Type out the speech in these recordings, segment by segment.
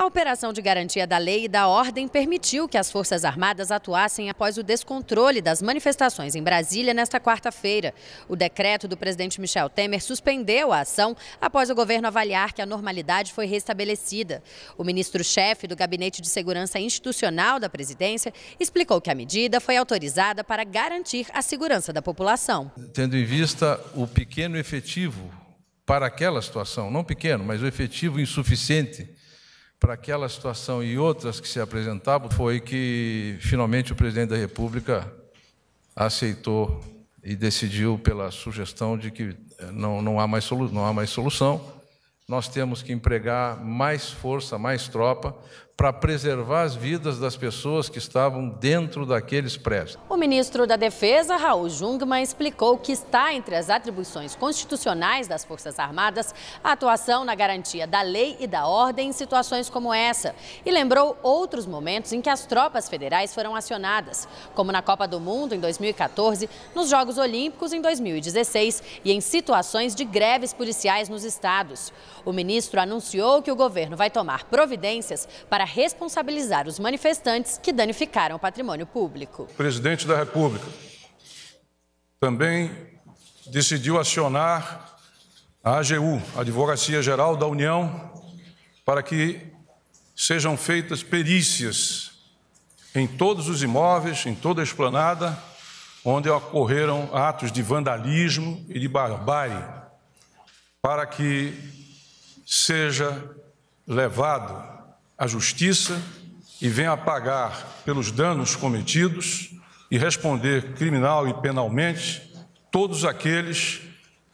A operação de garantia da lei e da ordem permitiu que as Forças Armadas atuassem após o descontrole das manifestações em Brasília nesta quarta-feira. O decreto do presidente Michel Temer suspendeu a ação após o governo avaliar que a normalidade foi restabelecida. O ministro-chefe do Gabinete de Segurança Institucional da presidência explicou que a medida foi autorizada para garantir a segurança da população. Tendo em vista o pequeno efetivo para aquela situação, não pequeno, mas o efetivo insuficiente para aquela situação e outras que se apresentavam, foi que finalmente o presidente da República aceitou e decidiu pela sugestão de que eh, não, não, há, mais solu não há mais solução nós temos que empregar mais força, mais tropa para preservar as vidas das pessoas que estavam dentro daqueles prédios. O ministro da Defesa, Raul Jungmann, explicou que está entre as atribuições constitucionais das Forças Armadas a atuação na garantia da lei e da ordem em situações como essa. E lembrou outros momentos em que as tropas federais foram acionadas, como na Copa do Mundo em 2014, nos Jogos Olímpicos em 2016 e em situações de greves policiais nos estados. O ministro anunciou que o governo vai tomar providências para responsabilizar os manifestantes que danificaram o patrimônio público. O presidente da República também decidiu acionar a AGU, Advocacia Geral da União, para que sejam feitas perícias em todos os imóveis, em toda a esplanada, onde ocorreram atos de vandalismo e de barbárie, para que seja levado à justiça e venha pagar pelos danos cometidos e responder criminal e penalmente todos aqueles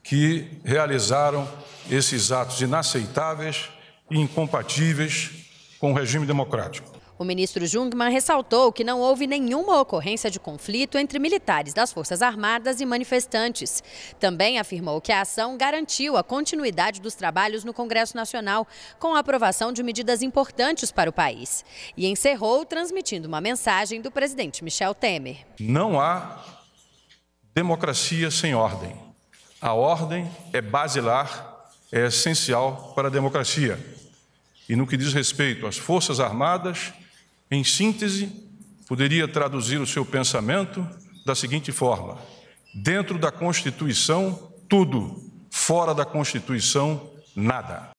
que realizaram esses atos inaceitáveis e incompatíveis com o regime democrático. O ministro Jungmann ressaltou que não houve nenhuma ocorrência de conflito entre militares das Forças Armadas e manifestantes. Também afirmou que a ação garantiu a continuidade dos trabalhos no Congresso Nacional, com a aprovação de medidas importantes para o país. E encerrou transmitindo uma mensagem do presidente Michel Temer. Não há democracia sem ordem. A ordem é basilar, é essencial para a democracia. E no que diz respeito às Forças Armadas, em síntese, poderia traduzir o seu pensamento da seguinte forma: dentro da Constituição, tudo, fora da Constituição, nada.